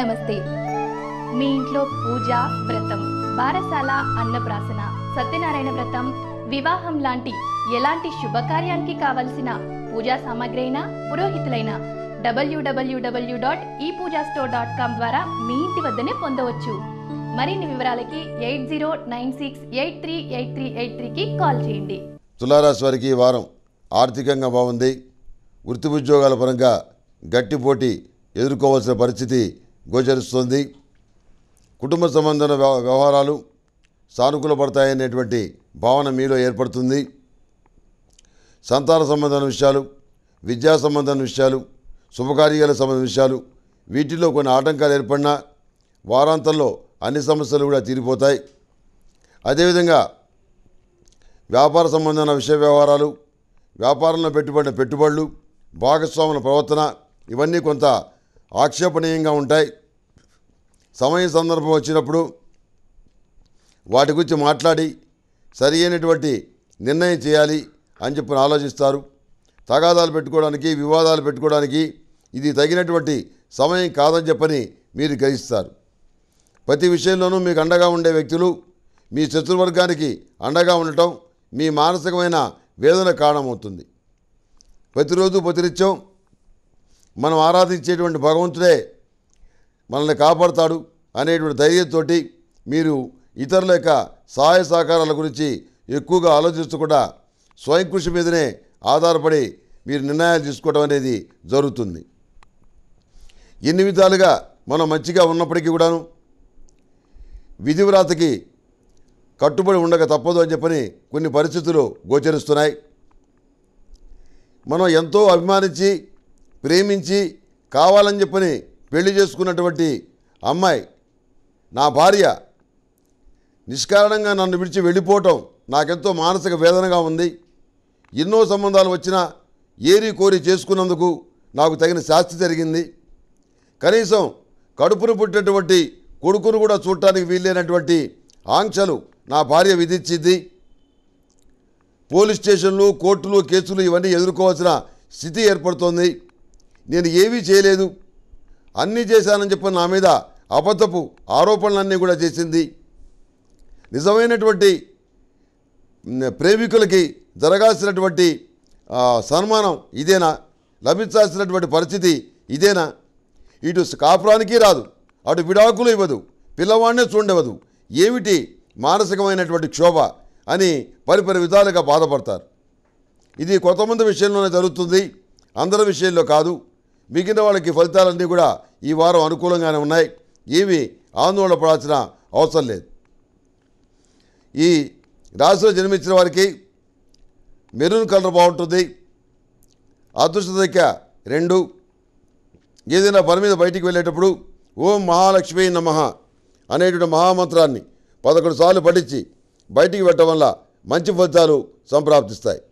నమస్తే మీ ఇంట్లో పూజ వ్రతం బారసాల అన్నప్రాసన సత్యనారాయణ వ్రతం వివాహం లాంటి ఎలాంటి శుభకార్యానికి కావలసిన పూజా సామాగ్రి అయినా పురోహితులైన డబ్ల్యూడబ్ల్యూడబ్ల్యూ డాట్ ఈ పూజా స్టోర్ డాట్ కామ్ ద్వారా మీ ఇంటి వద్దనే పొందవచ్చు మరిన్ని వివరాలకి eight zero nine six eight three eight three eight త్రీకి కాల్ చేయండి తులారాశి వారికి వారం ఆర్థికంగా బాగుంది వృత్తి ఉద్యోగాల పరంగా గట్టి పోటీ ఎదుర్కోవాల్సిన పరిస్థితి గోచరిస్తుంది కుటుంబ సంబంధ వ్యవహారాలు పడతాయనేటువంటి భావన మీలో ఏర్పడుతుంది సంతాన సంబంధమైన విషయాలు విద్యా సంబంధమైన విషయాలు శుభకార్యాల సంబంధ విషయాలు వీటిలో కొన్ని ఆటంకాలు ఏర్పడినా వారాంతంలో అన్ని సమస్యలు కూడా తీరిపోతాయి అదేవిధంగా వ్యాపార సంబంధమైన విషయ వ్యవహారాలు వ్యాపారంలో పెట్టుబడిన పెట్టుబడులు భాగస్వాముల ప్రవర్తన ఇవన్నీ కొంత ఆక్షేపణీయంగా ఉంటాయి సమయం సందర్భం వచ్చినప్పుడు వాటి గురించి మాట్లాడి సరి అయినటువంటి నిర్ణయం చేయాలి అని చెప్పి ఆలోచిస్తారు తగాదాలు పెట్టుకోవడానికి వివాదాలు పెట్టుకోవడానికి ఇది తగినటువంటి సమయం కాదని చెప్పని మీరు గ్రహిస్తారు ప్రతి విషయంలోనూ మీకు అండగా ఉండే వ్యక్తులు మీ శత్రువర్గానికి అండగా ఉండటం మీ మానసికమైన వేదన కారణమవుతుంది ప్రతిరోజు ప్రతినిత్యం మనం ఆరాధించేటువంటి భగవంతుడే మనల్ని కాపాడుతాడు అనేటువంటి ధైర్యంతో మీరు ఇతరుల యొక్క సహాయ సహకారాల గురించి ఎక్కువగా ఆలోచించకుండా స్వయం కృషి మీదనే ఆధారపడి మీరు నిర్ణయాలు తీసుకోవడం అనేది జరుగుతుంది ఎన్ని విధాలుగా మనం మంచిగా ఉన్నప్పటికీ కూడాను విధివ్రాతకి కట్టుబడి ఉండక తప్పదు అని చెప్పని కొన్ని పరిస్థితులు గోచరిస్తున్నాయి మనం ఎంతో అభిమానించి ప్రేమించి కావాలని చెప్పని పెళ్లి చేసుకున్నటువంటి అమ్మాయి నా భార్య నిష్కారణంగా నన్ను విడిచి వెళ్ళిపోవటం నాకెంతో మానసిక వేదనగా ఉంది ఎన్నో సంబంధాలు వచ్చినా ఏరి కోరి చేసుకున్నందుకు నాకు తగిన శాస్తి జరిగింది కనీసం కడుపును పుట్టినటువంటి కొడుకును కూడా చూడటానికి వీల్లేనటువంటి ఆంక్షలు నా భార్య విధించింది పోలీస్ స్టేషన్లు కోర్టులు కేసులు ఇవన్నీ ఎదుర్కోవాల్సిన స్థితి ఏర్పడుతోంది నేను ఏమీ చేయలేదు అన్నీ చేశానని చెప్పి నా మీద అబద్ధపు ఆరోపణలన్నీ కూడా చేసింది నిజమైనటువంటి ప్రేమికులకి జరగాల్సినటువంటి సన్మానం ఇదేనా లభించాల్సినటువంటి పరిస్థితి ఇదేనా ఇటు కాపురానికి రాదు అటు విడాకులు ఇవ్వదు పిల్లవాడినే చూడవదు ఏమిటి మానసికమైనటువంటి క్షోభ అని పరిపరి విధాలుగా బాధపడతారు ఇది కొంతమంది విషయంలోనే జరుగుతుంది అందరి విషయంలో కాదు మిగిలిన వాళ్ళకి ఫలితాలన్నీ కూడా ఈ వారం అనుకూలంగానే ఉన్నాయి ఏమి ఆందోళన పడాల్సిన అవసరం లేదు ఈ రాశిలో జన్మించిన వారికి మెరూన్ కలర్ బాగుంటుంది అదృష్ట సంఖ్య రెండు ఏదైనా పని మీద బయటికి వెళ్ళేటప్పుడు ఓం మహాలక్ష్మి నమ అనేటువంటి మహామంత్రాన్ని పదకొండు సార్లు పఠించి బయటికి పెట్టడం వల్ల మంచి ఫలితాలు సంప్రాప్తిస్తాయి